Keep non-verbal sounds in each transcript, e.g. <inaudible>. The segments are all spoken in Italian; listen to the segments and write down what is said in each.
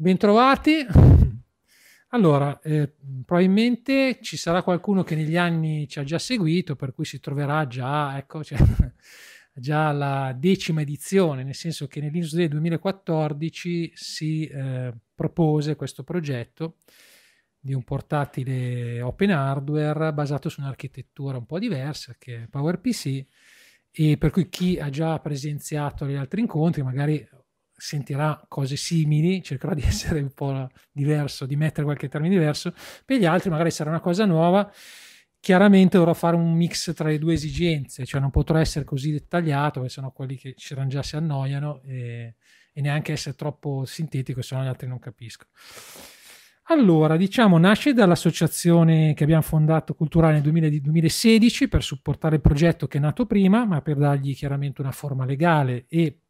Bentrovati. <laughs> Allora, eh, probabilmente ci sarà qualcuno che negli anni ci ha già seguito, per cui si troverà già, ecco, <laughs> cioè, già la decima edizione, nel senso che nell'Inus Day 2014 si eh, propose questo progetto di un portatile open hardware basato su un'architettura un po' diversa che è PowerPC e per cui chi ha già presenziato gli altri incontri magari sentirà cose simili, cercherò di <laughs> essere un po' diverso, di mettere qualche termine diverso, per gli altri magari sarà una cosa nuova. Chiaramente dovrò fare un mix tra le due esigenze, cioè non potrò essere così dettagliato, perché sennò quelli che c'erano già si annoiano e, e neanche essere troppo sintetico, se no gli altri non capiscono. Allora, diciamo, nasce dall'associazione che abbiamo fondato culturale nel 2016 per supportare il progetto che è nato prima, ma per dargli chiaramente una forma legale e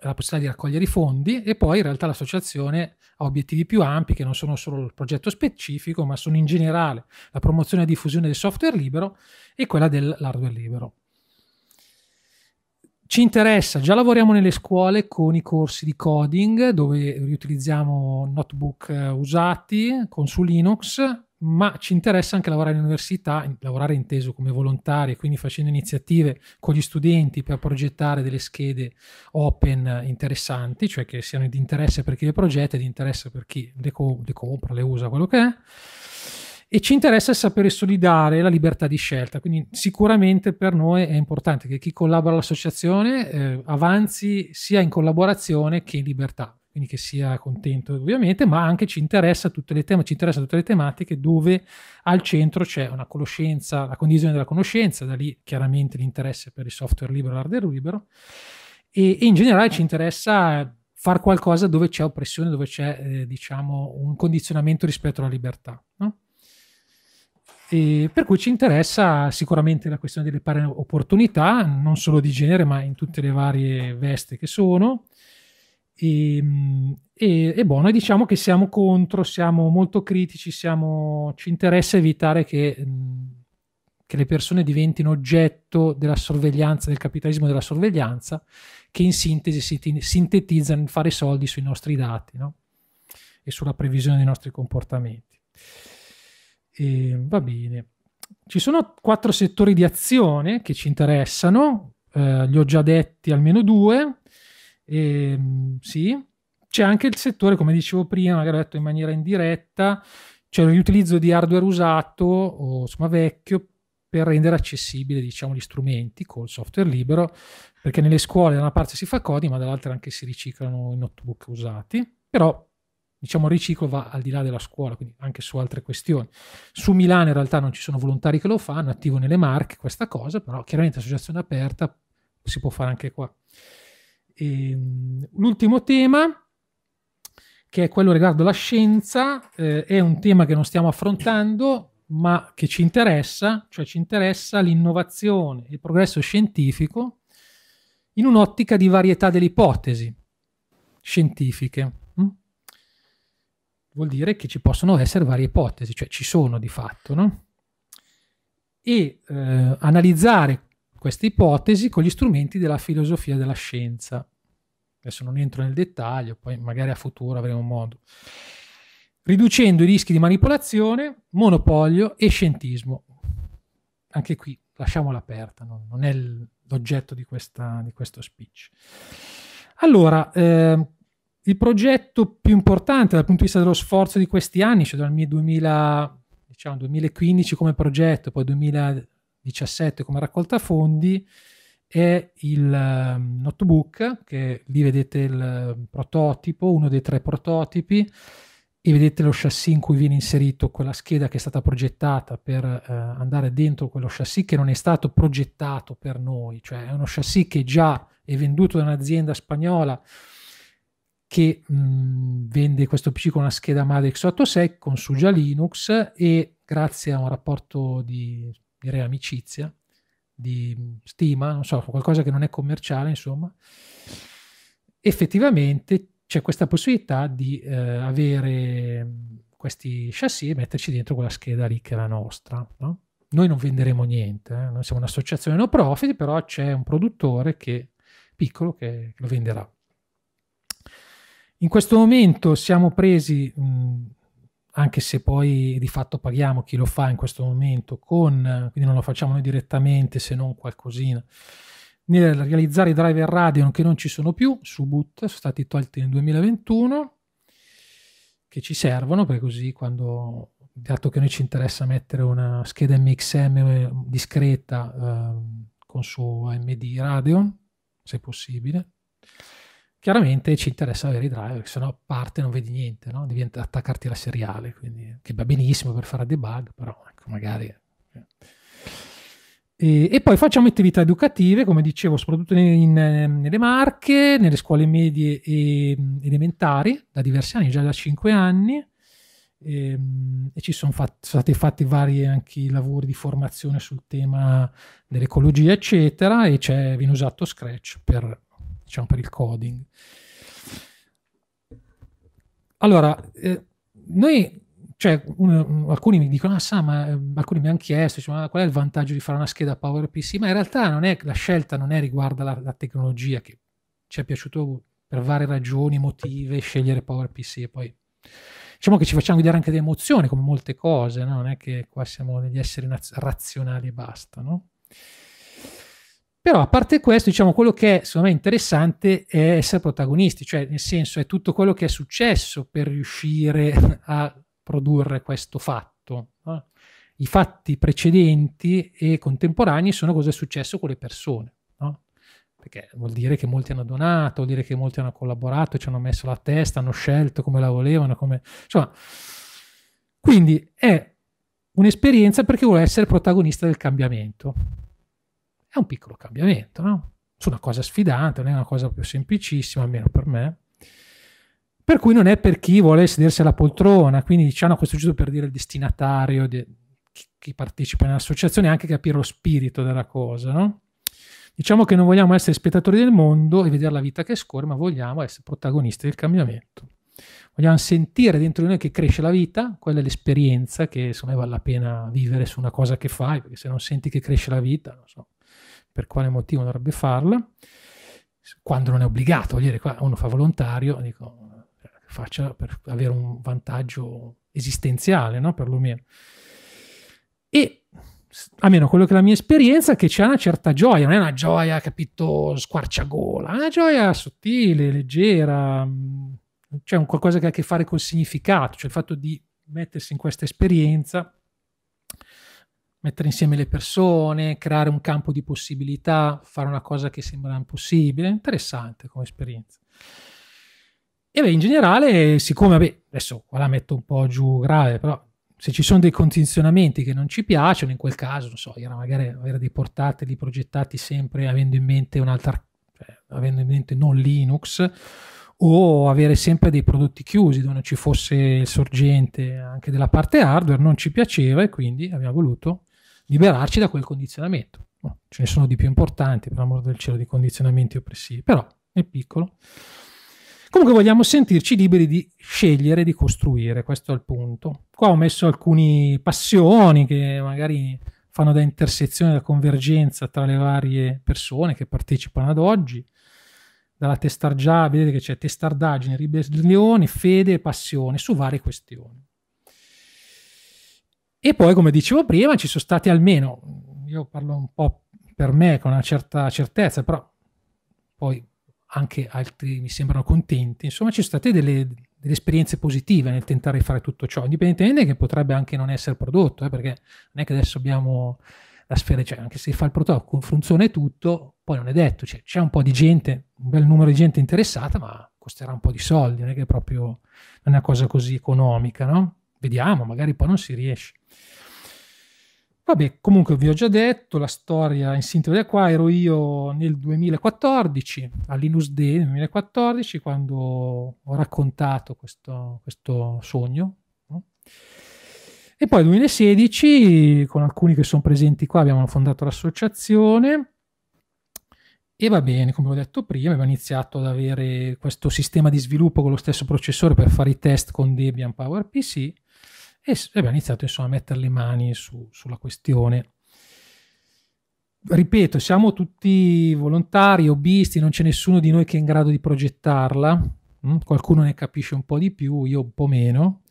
la possibilità di raccogliere i fondi e poi in realtà l'associazione ha obiettivi più ampi che non sono solo il progetto specifico, ma sono in generale la promozione e diffusione del software libero e quella dell'hardware libero. Ci interessa, già lavoriamo nelle scuole con i corsi di coding dove riutilizziamo notebook eh, usati con su Linux ma ci interessa anche lavorare in università, lavorare inteso come volontari, quindi facendo iniziative con gli studenti per progettare delle schede open eh, interessanti, cioè che siano di interesse per chi le progetta e di interesse per chi le, co- le compra, le usa, quello che è e ci interessa sapere solidare la libertà di scelta. Quindi sicuramente per noi è importante che chi collabora all'associazione eh, avanzi sia in collaborazione che in libertà quindi che sia contento ovviamente, ma anche ci interessa tutte le, tem- interessa tutte le tematiche dove al centro c'è una conoscenza, la condivisione della conoscenza, da lì chiaramente l'interesse per il software libero, e l'hardware libero, e, e in generale ci interessa far qualcosa dove c'è oppressione, dove c'è eh, diciamo un condizionamento rispetto alla libertà. No? E per cui ci interessa sicuramente la questione delle pari opportunità, non solo di genere, ma in tutte le varie veste che sono, Ehm, e, e, e, buono, e diciamo che siamo contro, siamo molto critici, siamo, ci interessa evitare che, mm, che le persone diventino oggetto della sorveglianza, del capitalismo della sorveglianza, che in sintesi si t- sintetizza nel fare soldi sui nostri dati no? e sulla previsione dei nostri comportamenti. E, ehm, va bene. Ci sono quattro settori di azione che ci interessano, eh, li ho già detti almeno due. E, ehm, sì, c'è anche il settore, come dicevo prima, magari detto in maniera indiretta, cioè l'utilizzo di hardware usato o insomma vecchio per rendere accessibile diciamo, gli strumenti col software libero, perché nelle scuole da una parte si fa coding, ma dall'altra anche si riciclano i notebook usati, però diciamo il riciclo va al di là della scuola, quindi anche su altre questioni. Su Milano in realtà non ci sono volontari che lo fanno, attivo nelle Marche questa cosa, però chiaramente associazione aperta si può fare anche qua. E, ehm, l'ultimo tema, che è quello riguardo la scienza, eh, è un tema che non stiamo affrontando, ma che ci interessa, cioè ci interessa l'innovazione, il progresso scientifico in un'ottica di varietà delle ipotesi scientifiche. Mm? Vuol dire che ci possono essere varie ipotesi, cioè ci sono di fatto, no? E eh, analizzare queste ipotesi con gli strumenti della filosofia della scienza. Adesso non entro nel dettaglio, poi magari a futuro avremo modo. Riducendo i rischi di manipolazione, monopolio e scientismo. Anche qui lasciamola aperta, no? non è l'oggetto di, questa, di questo speech. Allora, eh, il progetto più importante dal punto di vista dello sforzo di questi anni, cioè dal 2000, diciamo, 2015 come progetto, poi 2017 come raccolta fondi, è il ehm, notebook, che lì vedete il ehm, prototipo, uno dei tre prototipi, e vedete lo chassis in cui viene inserito quella scheda che è stata progettata per eh, andare dentro quello chassis che non è stato progettato per noi, cioè è uno chassis che già è venduto da un'azienda spagnola che mh, vende questo PC con una scheda Madex 86 con su già Linux e grazie a un rapporto di direi amicizia di stima, non so, qualcosa che non è commerciale, insomma, effettivamente c'è questa possibilità di eh, avere mm, questi chassis e metterci dentro quella scheda lì che è la nostra. No? Noi non venderemo niente, eh? noi siamo un'associazione no profit, però c'è un produttore che, piccolo che, lo venderà. In questo momento siamo presi mh, mm, anche se poi di fatto paghiamo chi lo fa in questo momento con, quindi non lo facciamo noi direttamente se non qualcosina, nel realizzare i driver Radeon che non ci sono più su boot, sono stati tolti nel 2021, che ci servono perché così quando dato che noi ci interessa mettere una scheda MXM discreta eh, con su AMD Radeon, se possibile, Chiaramente ci interessa avere i driver, se no a parte non vedi niente, no? devi attaccarti la seriale, quindi, che va benissimo per fare debug, però ecco, magari... Eh. E, e, poi facciamo attività educative, come dicevo, soprattutto in, in, nelle Marche, nelle scuole medie e elementari, da diversi anni, già da 5 anni, e, ehm, e ci sono, fat, sono stati fatti vari anche lavori di formazione sul tema dell'ecologia, eccetera, e viene usato Scratch per diciamo per il coding. Allora, eh, noi, cioè, un, alcuni mi dicono, ah, sa, ma eh, alcuni mi hanno chiesto, diciamo, ah, qual è il vantaggio di fare una scheda PowerPC? Ma in realtà è, la scelta non è riguardo alla tecnologia, che ci è piaciuto per varie ragioni emotive scegliere PowerPC e poi diciamo che ci facciamo guidare anche da emozioni come molte cose, no? non è che qua siamo degli esseri naz- razionali e basta, no? Però a parte questo, diciamo, quello che è secondo me interessante è essere protagonisti, cioè nel senso è tutto quello che è successo per riuscire a produrre questo fatto. No? I fatti precedenti e contemporanei sono cosa è successo con le persone, no? perché vuol dire che molti hanno donato, vuol dire che molti hanno collaborato, ci hanno messo la testa, hanno scelto come la volevano, come... Insomma, quindi è un'esperienza perché vuole essere protagonista del cambiamento è un piccolo cambiamento, no? Su una cosa sfidante, non è una cosa più semplicissima, almeno per me. Per cui non è per chi vuole sedersi alla poltrona, quindi diciamo questo giusto per dire il destinatario, di, chi, chi partecipa nell'associazione, anche capire lo spirito della cosa, no? Diciamo che non vogliamo essere spettatori del mondo e vedere la vita che scorre, ma vogliamo essere protagonisti del cambiamento. Vogliamo sentire dentro di noi che cresce la vita, quella è l'esperienza che secondo me vale la pena vivere su una cosa che fai, perché se non senti che cresce la vita, non so, per quale motivo dovrebbe farla, quando non è obbligato, voglio dire, qua uno fa volontario, dico, eh, faccia per avere un vantaggio esistenziale, no? perlomeno. E almeno quello che è la mia esperienza, che c'è una certa gioia, non è una gioia, capito, squarciagola, è una gioia sottile, leggera, mm, c'è cioè un qualcosa che ha a che fare col significato, cioè il fatto di mettersi in questa esperienza mettere insieme le persone, creare un campo di possibilità, fare una cosa che sembra impossibile, interessante come esperienza. E beh, in generale, siccome, beh, adesso qua la metto un po' giù grave, però se ci sono dei condizionamenti che non ci piacciono, in quel caso, non so, era magari avere dei portatili progettati sempre avendo in mente un'altra, cioè, avendo in mente non Linux, o avere sempre dei prodotti chiusi dove non ci fosse il sorgente anche della parte hardware, non ci piaceva e quindi abbiamo voluto liberarci da quel condizionamento. No, boh, ce ne sono di più importanti, per amor del cielo, di condizionamenti oppressivi, però nel piccolo. Comunque vogliamo sentirci liberi di scegliere, di costruire, questo è il punto. Qua ho messo alcune passioni che magari fanno da intersezione, da convergenza tra le varie persone che partecipano ad oggi. Dalla testargia, vedete che c'è testardaggine, ribellione, fede e passione su varie questioni. E poi, come dicevo prima, ci sono stati almeno, io parlo un po' per me con una certa certezza, però poi anche altri mi sembrano contenti, insomma ci sono state delle, delle esperienze positive nel tentare di fare tutto ciò, indipendentemente che potrebbe anche non essere prodotto, eh, perché non è che adesso abbiamo la sfera, cioè anche se fa il protocollo, funziona tutto, poi non è detto, cioè, c'è un po' di gente, un bel numero di gente interessata, ma costerà un po' di soldi, non è che proprio non è una cosa così economica, no? Vediamo, magari poi non si riesce. Vabbè, comunque vi ho già detto, la storia in sintesi è qua, ero io nel 2014, a Day 2014, quando ho raccontato questo, questo sogno. E poi nel 2016, con alcuni che sono presenti qua, abbiamo fondato l'associazione e va bene, come ho detto prima, abbiamo iniziato ad avere questo sistema di sviluppo con lo stesso processore per fare i test con Debian PowerPC e abbiamo iniziato insomma, a mettere le mani su, sulla questione. Ripeto, siamo tutti volontari, hobbisti, non c'è nessuno di noi che è in grado di progettarla. Mm, qualcuno ne capisce un po' di più, io un po' meno.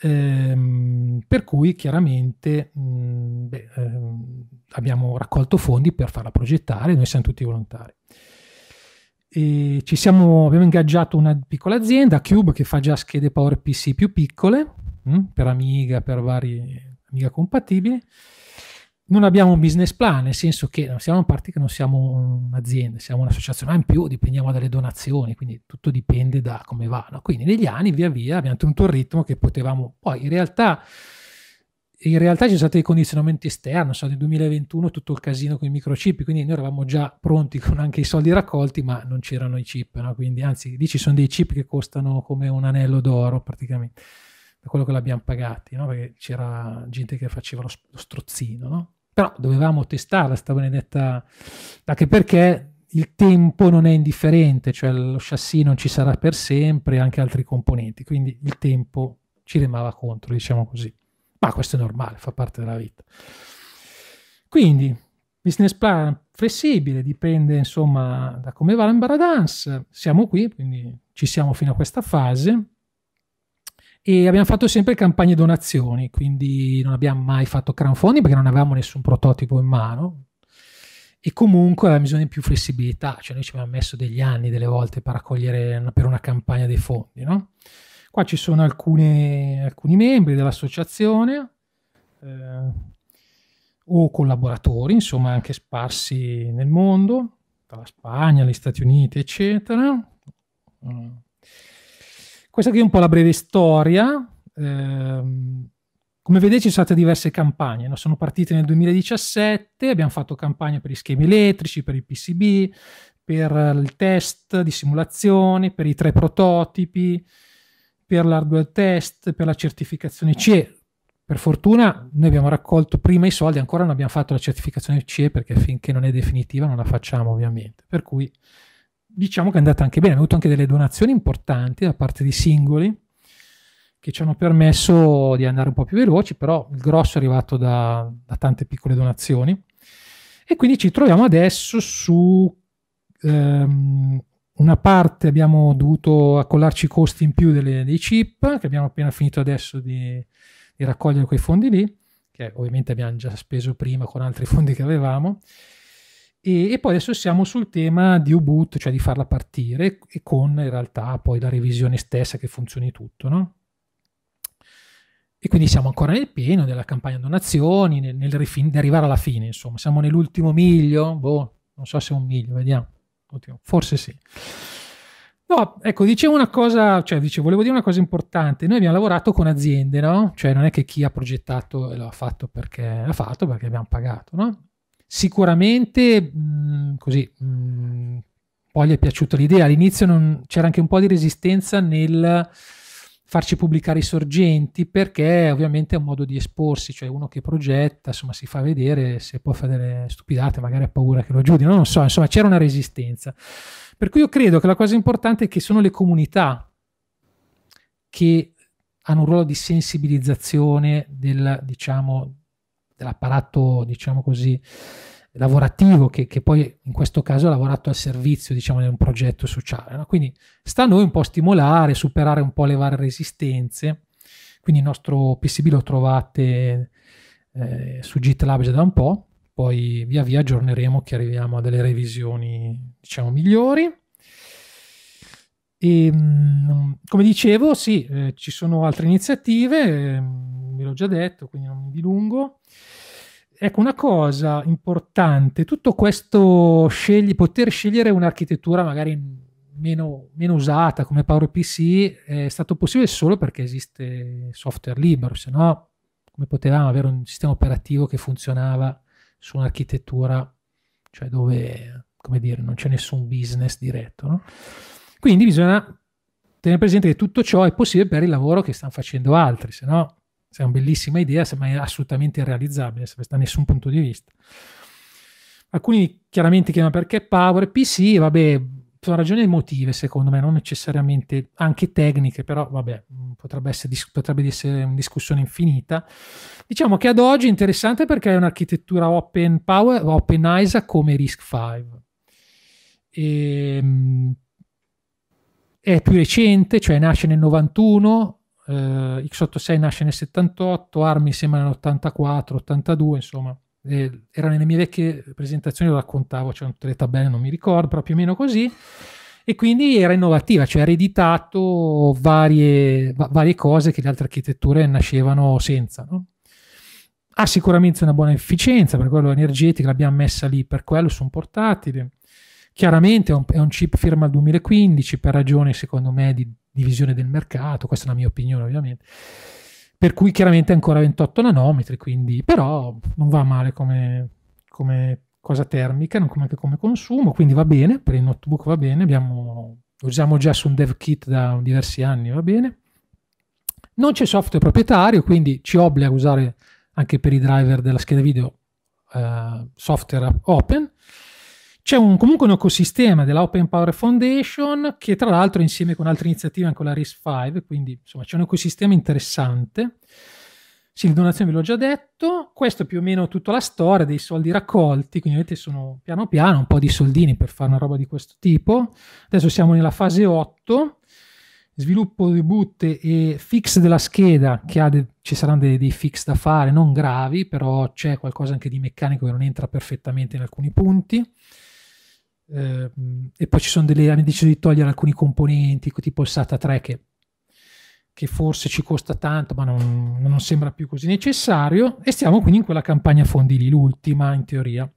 Ehm, per cui chiaramente mh, mm, beh, ehm, abbiamo raccolto fondi per farla progettare, noi siamo tutti volontari. E ci siamo, abbiamo ingaggiato una piccola azienda, Cube, che fa già schede PowerPC più piccole, Mm? per Amiga, per vari Amiga compatibili. Non abbiamo un business plan, nel senso che non siamo in parte che non siamo un'azienda, siamo un'associazione in più, dipendiamo dalle donazioni, quindi tutto dipende da come vanno. Quindi negli anni via via abbiamo tenuto un ritmo che potevamo. Poi in realtà in realtà ci sono stati dei condizionamenti esterni, so, nel 2021 tutto il casino con i microchip, quindi noi eravamo già pronti con anche i soldi raccolti, ma non c'erano i chip, no? quindi anzi lì ci sono dei chip che costano come un anello d'oro praticamente da quello che l'abbiamo pagati, no? perché c'era gente che faceva lo, lo strozzino, no? però dovevamo testarla sta benedetta, anche perché il tempo non è indifferente, cioè lo chassis non ci sarà per sempre, anche altri componenti, quindi il tempo ci remava contro, diciamo così. Ma questo è normale, fa parte della vita. Quindi, business plan flessibile, dipende insomma da come va l'embaradance, siamo qui, quindi ci siamo fino a questa fase, e abbiamo fatto sempre campagne donazioni, quindi non abbiamo mai fatto crowdfunding perché non avevamo nessun prototipo in mano e comunque avevamo bisogno di più flessibilità, cioè noi ci abbiamo messo degli anni delle volte per raccogliere una, per una campagna dei fondi, no? Qua ci sono alcune, alcuni membri dell'associazione eh, o collaboratori, insomma, anche sparsi nel mondo, dalla Spagna, gli Stati Uniti, eccetera. Mm questa qui è un po' la breve storia. Eh, come vedete ci sono state diverse campagne, no? sono partite nel 2017, abbiamo fatto campagne per gli schemi elettrici, per il PCB, per il test di simulazione, per i tre prototipi, per l'hardware test, per la certificazione CE. Per fortuna noi abbiamo raccolto prima i soldi, ancora non abbiamo fatto la certificazione CE perché finché non è definitiva non la facciamo ovviamente. Per cui diciamo che è andata anche bene, abbiamo avuto anche delle donazioni importanti da parte di singoli che ci hanno permesso di andare un po' più veloci, però il grosso è arrivato da, da tante piccole donazioni. E quindi ci troviamo adesso su ehm, una parte, abbiamo dovuto accollarci i costi in più delle, dei chip, che abbiamo appena finito adesso di, di raccogliere quei fondi lì, che ovviamente abbiamo già speso prima con altri fondi che avevamo. E, e, poi adesso siamo sul tema di U-Boot, cioè di farla partire e con in realtà poi la revisione stessa che funzioni tutto, no? E quindi siamo ancora nel pieno della campagna donazioni, nel, nel rifin- arrivare alla fine, insomma, siamo nell'ultimo miglio, boh, non so se è un miglio, vediamo, Oddio, forse sì. No, ecco, dicevo una cosa, cioè dicevo, volevo dire una cosa importante. Noi abbiamo lavorato con aziende, no? Cioè non è che chi ha progettato e lo ha fatto perché l'ha fatto, perché abbiamo pagato, no? Sicuramente, mh, mm, così, mh, mm, poi gli è piaciuta l'idea. All'inizio non, c'era anche un po' di resistenza nel farci pubblicare i sorgenti perché ovviamente è un modo di esporsi, cioè uno che progetta, insomma, si fa vedere, se può fare delle stupidate magari ha paura che lo giudino, non so, insomma, c'era una resistenza. Per cui io credo che la cosa importante è che sono le comunità che hanno un ruolo di sensibilizzazione del, diciamo, dell'apparato, diciamo così, lavorativo che, che, poi in questo caso ha lavorato al servizio diciamo di un progetto sociale no? quindi sta a noi un po' stimolare superare un po' le varie resistenze quindi il nostro PCB lo trovate eh, su GitLab già da un po' poi via via aggiorneremo che arriviamo a delle revisioni diciamo migliori e ehm, come dicevo sì eh, ci sono altre iniziative eh, ve l'ho già detto, quindi non mi dilungo. Ecco, una cosa importante, tutto questo scegli, poter scegliere un'architettura magari meno, meno usata come PowerPC è stato possibile solo perché esiste software libero, se no come potevamo avere un sistema operativo che funzionava su un'architettura, cioè dove, come dire, non c'è nessun business diretto, no? Quindi bisogna tenere presente che tutto ciò è possibile per il lavoro che stanno facendo altri, se no cioè, è una bellissima idea, ma è assolutamente irrealizzabile, da nessun punto di vista. Alcuni chiaramente chiedono perché Power PC, vabbè, sono ragioni emotive secondo me, non necessariamente anche tecniche, però vabbè, potrebbe essere, potrebbe essere una discussione infinita. Diciamo che ad oggi è interessante perché è un'architettura open power, open ISA come RISC V. E, ehm, è più recente, cioè nasce nel 91, eh, X86 nasce nel 78, Armi sembra nell'84, 82, insomma, eh, era nelle mie vecchie presentazioni, lo raccontavo, c'erano tutte le tabelle, non mi ricordo, però più o meno così, e quindi era innovativa, cioè ha ereditato varie, va- varie, cose che le altre architetture nascevano senza, no? Ha sicuramente una buona efficienza, per quello energetica l'abbiamo messa lì per quello su un portatile. Chiaramente è un, è un chip firma al 2015 per ragioni secondo me di di visione del mercato, questa è la mia opinione ovviamente, per cui chiaramente ancora 28 nanometri, quindi però non va male come, come cosa termica, non come, anche come consumo, quindi va bene, per il notebook va bene, abbiamo, usiamo già su un dev kit da diversi anni, va bene. Non c'è software proprietario, quindi ci obbliga a usare anche per i driver della scheda video eh, software open. C'è un, comunque un ecosistema dell'Open Power Foundation che tra l'altro insieme con altre iniziative anche la RIS 5, quindi insomma c'è un ecosistema interessante. Sì, le donazioni ve l'ho già detto, questo è più o meno tutta la storia dei soldi raccolti, quindi vedete sono piano piano un po' di soldini per fare una roba di questo tipo. Adesso siamo nella fase 8, sviluppo di butte e fix della scheda, che de- ci saranno dei, dei fix da fare, non gravi, però c'è qualcosa anche di meccanico che non entra perfettamente in alcuni punti Ehm, e poi ci sono delle, hanno deciso di togliere alcuni componenti, tipo il SATA 3 che, che forse ci costa tanto, ma non, non, sembra più così necessario. E stiamo quindi in quella campagna fondi lì, l'ultima in teoria.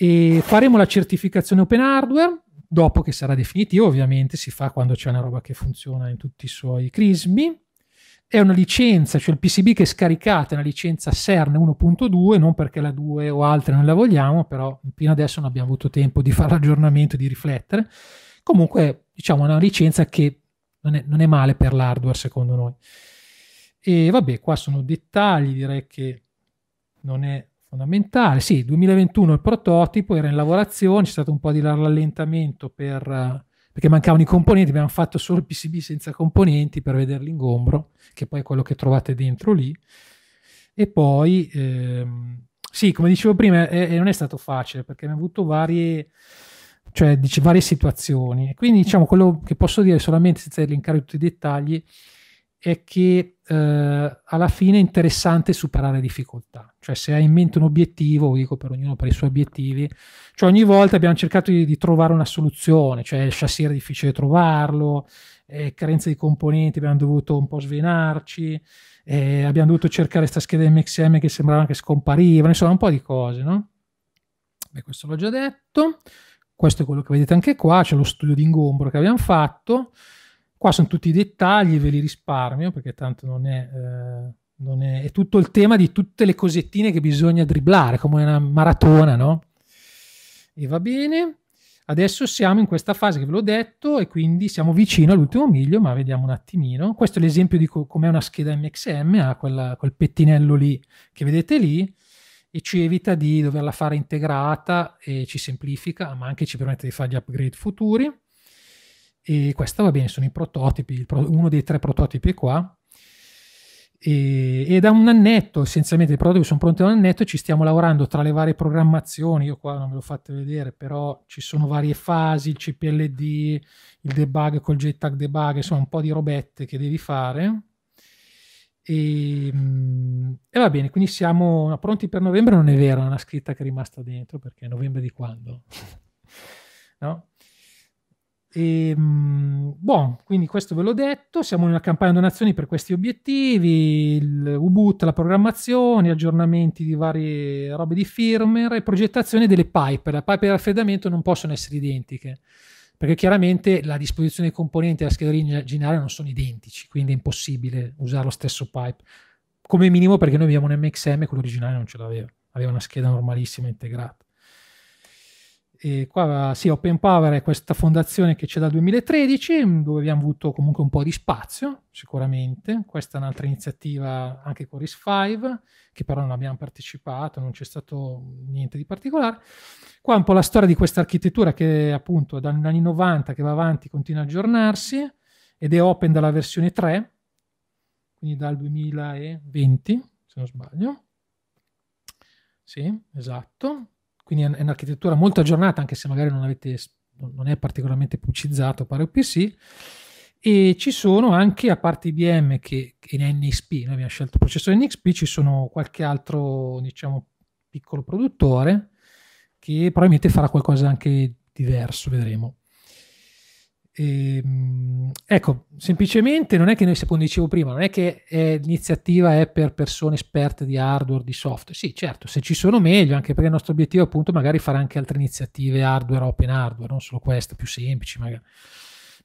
E faremo la certificazione open hardware, dopo che sarà definitiva ovviamente si fa quando c'è una roba che funziona in tutti i suoi crismi è una licenza, cioè il PCB che scaricate è una licenza CERN 1.2, non perché la 2 o altre non la vogliamo, però fino adesso non abbiamo avuto tempo di <laughs> fare l'aggiornamento e di riflettere. Comunque, diciamo, è una licenza che non è, non è male per l'hardware, secondo noi. E vabbè, qua sono dettagli, direi che non è fondamentale. Sì, 2021 il prototipo era in lavorazione, c'è stato un po' di rallentamento per eh, perché mancavano i componenti, abbiamo fatto solo il PCB senza componenti per vedere l'ingombro, che poi è quello che trovate dentro lì. E poi, ehm, sì, come dicevo prima, è, è, non è stato facile perché abbiamo avuto varie, cioè, dice, varie situazioni. Quindi, diciamo, quello che posso dire solamente senza elencare tutti i dettagli è che eh, alla fine è interessante superare difficoltà. Cioè, se hai in mente un obiettivo, lo dico per ognuno per i suoi obiettivi, cioè ogni volta abbiamo cercato di, di trovare una soluzione, cioè il chassis era difficile trovarlo, eh, carenza di componenti, abbiamo dovuto un po' svenarci, eh, abbiamo dovuto cercare questa scheda MXM che sembrava che scompariva, insomma, un po' di cose, no? Beh, questo l'ho già detto. Questo è quello che vedete anche qua, c'è lo studio d'ingombro che abbiamo fatto. Qua sono tutti i dettagli, ve li risparmio perché tanto non è, eh, non è, è tutto il tema di tutte le cosettine che bisogna dribblare, come una maratona, no? E va bene. Adesso siamo in questa fase che ve l'ho detto e quindi siamo vicino all'ultimo miglio, ma vediamo un attimino. Questo è l'esempio di co- com'è una scheda MXM, ha quella, quel pettinello lì che vedete lì e ci evita di doverla fare integrata e ci semplifica, ma anche ci permette di fare gli upgrade futuri. E questa va bene, sono i prototipi, uno dei tre prototipi qua. E, e da un annetto, essenzialmente i prototipi sono pronti da un annetto, ci stiamo lavorando tra le varie programmazioni, io qua non ve l'ho fatto vedere, però ci sono varie fasi, il CPLD, il debug col JTAG debug, insomma un po' di robette che devi fare. E, ehm, e, va bene, quindi siamo pronti per novembre, non è vero, è una scritta che è rimasta dentro perché è novembre di quando? <laughs> no? E, ehm, buon, quindi questo ve l'ho detto, siamo in una campagna donazioni per questi obiettivi, il Ubuntu, la programmazione, aggiornamenti di varie robe di firmware e progettazione delle pipe. La pipe di raffreddamento non possono essere identiche, perché chiaramente la disposizione dei componenti e la scheda originale non sono identici, quindi è impossibile usare lo stesso pipe. Come minimo perché noi abbiamo un MXM, quello originale non ce l'aveva, aveva una scheda normalissima integrata. E qua sì, Open Power è questa fondazione che c'è dal 2013, dove abbiamo avuto comunque un po' di spazio, sicuramente. Questa è un'altra iniziativa anche con RIS5, che però non abbiamo partecipato, non c'è stato niente di particolare. Qua è un po' la storia di questa architettura che appunto dagli anni 90 che va avanti, continua a aggiornarsi ed è open dalla versione 3, quindi dal 2020, se non sbaglio. Sì, esatto quindi è un'architettura molto aggiornata, anche se magari non, avete, non è particolarmente pubblicizzato, pare OPC. E ci sono anche, a parte IBM che in NXP, noi abbiamo scelto il processore NXP, ci sono qualche altro, diciamo, piccolo produttore che probabilmente farà qualcosa anche diverso, vedremo. E, ehm, ecco, semplicemente non è che noi, come dicevo prima, non è che è, eh, l'iniziativa è per persone esperte di hardware, di software. Sì, certo, se ci sono meglio, anche perché il nostro obiettivo è appunto magari fare anche altre iniziative hardware, open hardware, non solo queste, più semplici magari.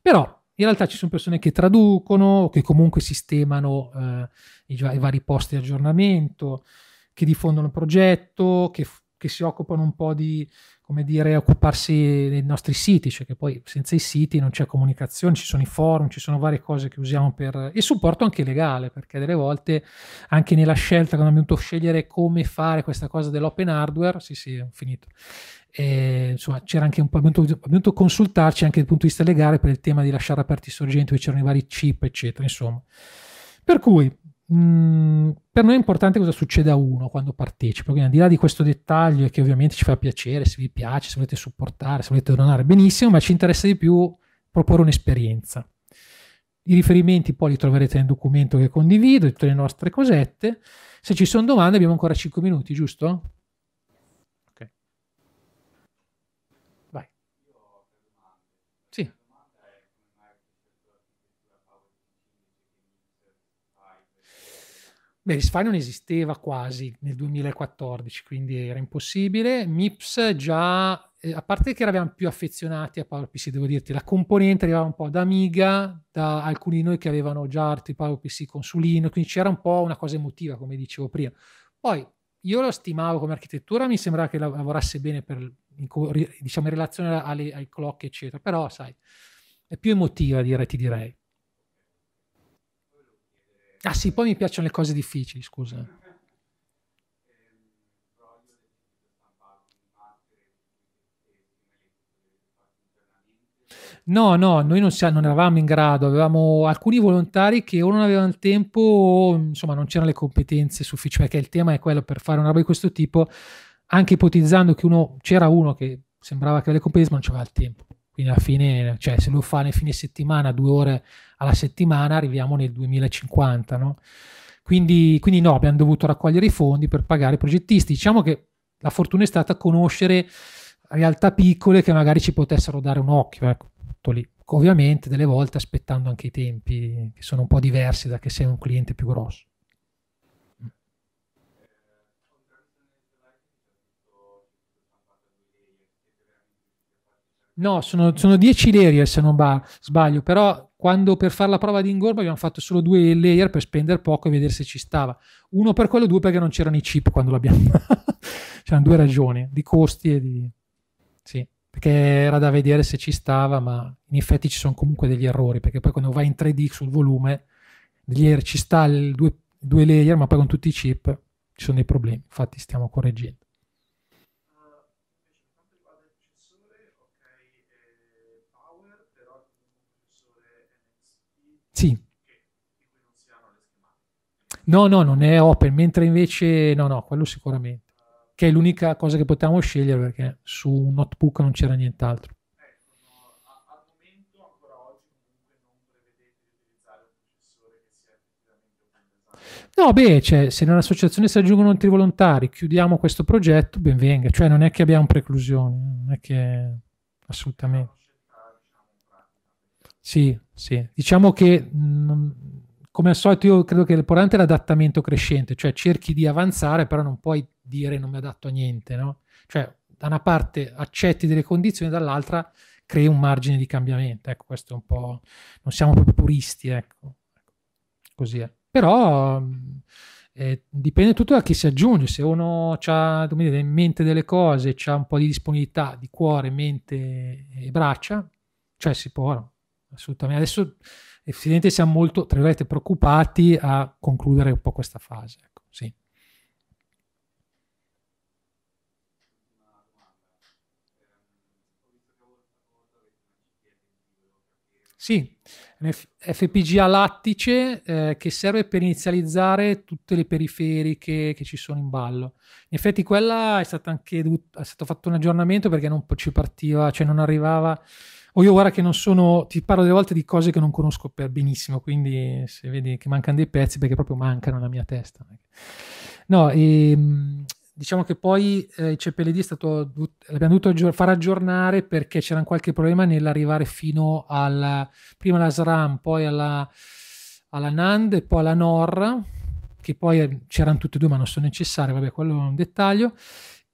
Però in realtà ci sono persone che traducono, che comunque sistemano eh, i, i, vari posti di aggiornamento, che diffondono il progetto, che, che si occupano un po' di come dire, occuparsi dei nostri siti, cioè che poi senza i siti non c'è comunicazione, ci sono i forum, ci sono varie cose che usiamo per... il supporto anche legale, perché delle volte anche nella scelta, quando abbiamo dovuto scegliere come fare questa cosa dell'open hardware, sì sì, ho finito. E, insomma, c'era anche un po', abbiamo dovuto consultarci anche dal punto di vista legale per il tema di lasciare aperti i sorgenti, dove c'erano i vari chip, eccetera, insomma. Per cui Mm, per noi è importante cosa succede a uno quando partecipa, quindi al di là di questo dettaglio che ovviamente ci fa piacere, se vi piace, se volete supportare, se volete donare, benissimo, ma ci interessa di più proporre un'esperienza. I riferimenti poi li troverete nel documento che condivido, tutte le nostre cosette. Se ci sono domande abbiamo ancora 5 minuti, giusto? Beh, Risparmio non esisteva quasi nel 2014, quindi era impossibile. MIPS già eh, a parte che eravamo più affezionati a PowerPC, devo dirti, la componente arrivava un po' da Amiga, da alcuni di noi che avevano già altri PowerPC con Sulino, quindi c'era un po' una cosa emotiva, come dicevo prima. Poi io lo stimavo come architettura, mi sembrava che lavorasse bene per, in, diciamo, in relazione alle, ai clock, eccetera, però sai, è più emotiva, direi, ti direi. Ah sì, poi mi piacciono le cose difficili, scusa. No, no, noi non, siamo, non eravamo in grado, avevamo alcuni volontari che o non avevano il tempo o insomma non c'erano le competenze sufficienti, perché il tema è quello per fare una roba di questo tipo, anche ipotizzando che uno, c'era uno che sembrava che aveva le competenze ma non c'era il tempo. Quindi alla fine, cioè, se lo fa nel fine settimana, due ore alla settimana, arriviamo nel 2050, no? Quindi, quindi no, abbiamo dovuto raccogliere i fondi per pagare i progettisti. Diciamo che la fortuna è stata conoscere realtà piccole che magari ci potessero dare un occhio, ecco, lì. Ovviamente delle volte aspettando anche i tempi che sono un po' diversi da che sei un cliente più grosso. No, sono, sono 10 layer se non ba- sbaglio, però quando per fare la prova di ingorgo abbiamo fatto solo due layer per spendere poco e vedere se ci stava. Uno per quello, due perché non c'erano i chip quando l'abbiamo fatto. <laughs> C'erano due ragioni, di costi e di... Sì, perché era da vedere se ci stava, ma in effetti ci sono comunque degli errori, perché poi quando vai in 3D sul volume, layer ci sta il due, due layer, ma poi con tutti i chip ci sono dei problemi, infatti stiamo correggendo. Sì. No, no, non è open, mentre invece no, no, quello sicuramente. Che è l'unica cosa che potevamo scegliere perché su un notebook non c'era nient'altro. No, beh, cioè, se nell'associazione si aggiungono altri volontari, chiudiamo questo progetto, ben venga. Cioè, non è che abbiamo preclusioni, non è che assolutamente. Sì, sì. Diciamo che mh, mm, come al solito io credo che l'importante è l'adattamento crescente, cioè cerchi di avanzare, però non puoi dire non mi adatto a niente, no? Cioè da una parte accetti delle condizioni, dall'altra crei un margine di cambiamento, ecco, questo è un po'... non siamo proprio puristi, ecco, così è. Però mm, eh, dipende tutto da chi si aggiunge, se uno ha in mente delle cose, ha un po' di disponibilità di cuore, mente e braccia, cioè si può, assolutamente. Adesso effettivamente siamo molto, tra virgolette, preoccupati a concludere un po' questa fase. Ecco, sì. Sì, FPGA lattice eh, che serve per inizializzare tutte le periferiche che ci sono in ballo. In effetti quella è stata anche dovuta, è stato fatto un aggiornamento perché non ci partiva, cioè non arrivava o io guarda che non sono, ti parlo delle volte di cose che non conosco per benissimo, quindi se vedi che mancano dei pezzi perché proprio mancano nella mia testa. No, e, ehm, diciamo che poi eh, il CPLD è stato, l'abbiamo dovuto aggior- far aggiornare perché c'era qualche problema nell'arrivare fino alla, prima alla SRAM, poi alla, alla NAND e poi alla NOR, che poi eh, c'erano tutte e due ma non sono necessarie, vabbè quello è un dettaglio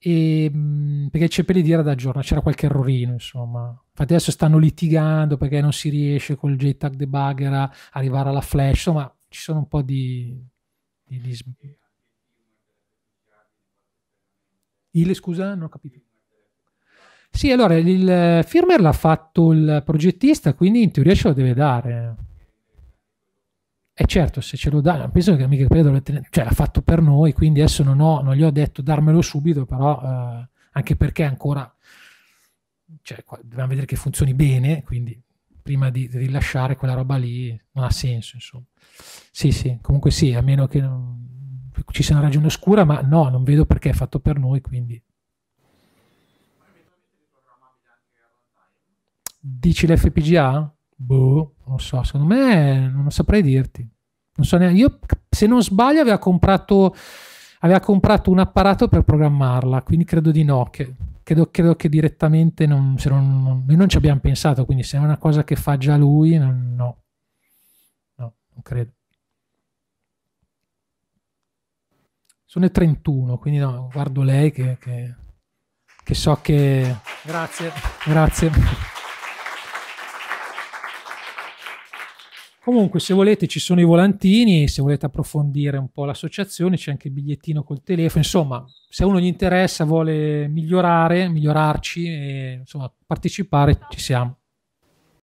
e, ehm, perché c'è per dire da giorno, c'era qualche errorino, insomma. Infatti adesso stanno litigando perché non si riesce col JTAG debugger a arrivare alla flash, insomma, ci sono un po' di... di, di... Il, scusa, non ho capito. Sì, allora il firmware l'ha fatto il progettista, quindi in teoria ce lo deve dare. E eh, certo, se ce lo dà, penso che mica Pedro cioè, l'ha fatto per noi, quindi adesso non, ho, non gli ho detto darmelo subito, però eh, anche perché ancora cioè, qua, dobbiamo vedere che funzioni bene, quindi prima di, di rilasciare quella roba lì non ha senso, insomma. Sì, sì, comunque sì, a meno che non, ci sia una ragione oscura, ma no, non vedo perché è fatto per noi, quindi... Dici l'FPGA? Boh, non so, secondo me non saprei dirti. Non so neanche, io se non sbaglio aveva comprato, aveva comprato un apparato per programmarla, quindi credo di no, che, credo, credo, che direttamente non, se non, non, noi non ci abbiamo pensato, quindi se è una cosa che fa già lui, non, no, no, non credo. Sono le 31, quindi no, guardo lei che, che, che so che... Grazie, grazie. Comunque, se volete, ci sono i volantini, se volete approfondire un po' l'associazione, c'è anche il bigliettino col telefono. Insomma, se uno gli interessa, vuole migliorare, migliorarci, e, insomma, partecipare, ci siamo.